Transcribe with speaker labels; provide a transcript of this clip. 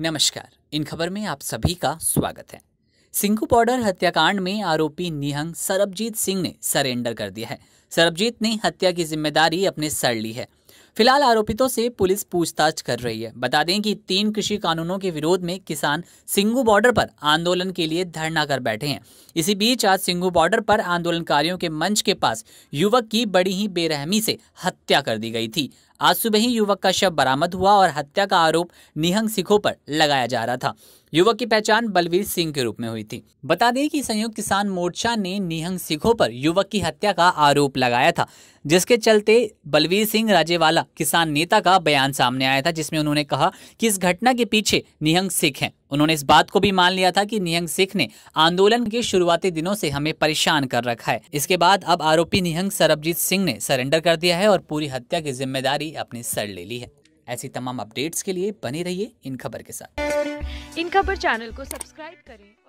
Speaker 1: नमस्कार इन खबर में आप सभी का स्वागत है सिंघू बॉर्डर हत्याकांड में आरोपी निहंग सरबजीत सिंह ने सरेंडर कर दिया है सरबजीत ने हत्या की जिम्मेदारी अपने सर ली है फिलहाल आरोपितों से पुलिस पूछताछ कर रही है बता दें कि तीन कृषि कानूनों के विरोध में किसान सिंगू बॉर्डर पर आंदोलन के लिए धरना कर बैठे हैं इसी बीच आज सिंगू बॉर्डर पर आंदोलनकारियों के मंच के पास युवक की बड़ी ही बेरहमी से हत्या कर दी गई थी आज सुबह ही युवक का शव बरामद हुआ और हत्या का आरोप निहंग सिखों पर लगाया जा रहा था युवक की पहचान बलवीर सिंह के रूप में हुई थी बता दें कि संयुक्त किसान मोर्चा ने निहंग सिखों पर युवक की हत्या का आरोप लगाया था जिसके चलते बलवीर सिंह राजेवाला किसान नेता का बयान सामने आया था जिसमें उन्होंने कहा कि इस घटना के पीछे निहंग सिख हैं उन्होंने इस बात को भी मान लिया था कि निहंग सिख ने आंदोलन के शुरुआती दिनों से हमें परेशान कर रखा है इसके बाद अब आरोपी निहंग सरबजीत सिंह ने सरेंडर कर दिया है और पूरी हत्या की जिम्मेदारी अपने सर ले ली है ऐसी तमाम अपडेट्स के लिए बने रहिए इन खबर के साथ इन खबर चैनल को सब्सक्राइब करें